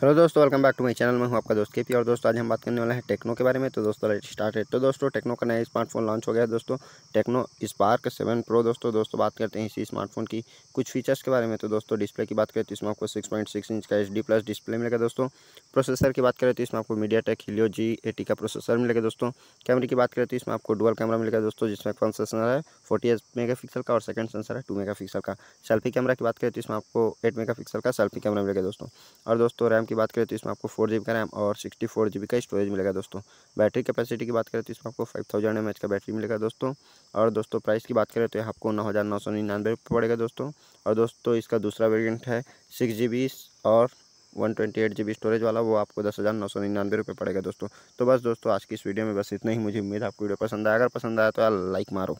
hello दोस्तों welcome back to my channel मैं हूं आपका दोस्त के पी और दोस्तों आज हम बात करने वाले हैं टेक्नो के बारे में तो दोस्तों लेट स्टार्ट है तो दोस्तों टेक्नो का नया स्मार्टफोन लॉन्च हो गया है दोस्तों टेक्नो स्पार्क सेवन प्रो दोस्तों दोस्तों बात करते हैं इसी स्मार्टफोन की कुछ फीचर्स के बारे में तो दोस्तों डिस्प्ले की बात करें तो इसमें आपको सिक्स पॉइंट सिक्स इंच का एच डी प्लस डिस्प्ले मिलेगा दोस्तों प्रोसेसर की बात करें तो इसमें आपको MediaTek Helio G eighty का प्रोसेसर मिलेगा दोस्तों कैमरे की बात करें तो इसमें आपको डुअल कैमरा मिलेगा दोस्तों जिसमें फर्स्ट सेंसर है फोर्टी मेगा पिक्सल का और सेकंड सेंसर है टू मेगा पिक्सल का सेल्फी कैमरा की बात करें तो इसमें आपको एट मेगा पिक्सल का सेल्फी कैमरा मिलेगा दोस्तों और दोस्तों रैम की बात करें तो इसमें आपको फोर जी का रैम और सिक्सटी फोर जी का स्टोरेज मिलेगा दोस्तों बैटरी कैपेसिटी की बात करें तो इसमें आपको फाइव थाउजेंड एम एच का बैटरी मिलेगा दोस्तों और दोस्तों प्राइस की बात करें तो आपको नौ हज़ार नौ सौ निन्यानवे रुपये पड़ेगा दोस्तों और दोस्तों इसका दूसरा वेरियंट है सिक्स जी बी और one twenty eight G B storage वाला वो आपको दस हज़ार नौ सौ निन्यानवे रुपये पड़ेगा दोस्तों तो बस दोस्तों आज की इस वीडियो में बस इतना ही मुझे उम्मीद आपको वीडियो पसंद आया अगर पसंद आया तो यार लाइक मारो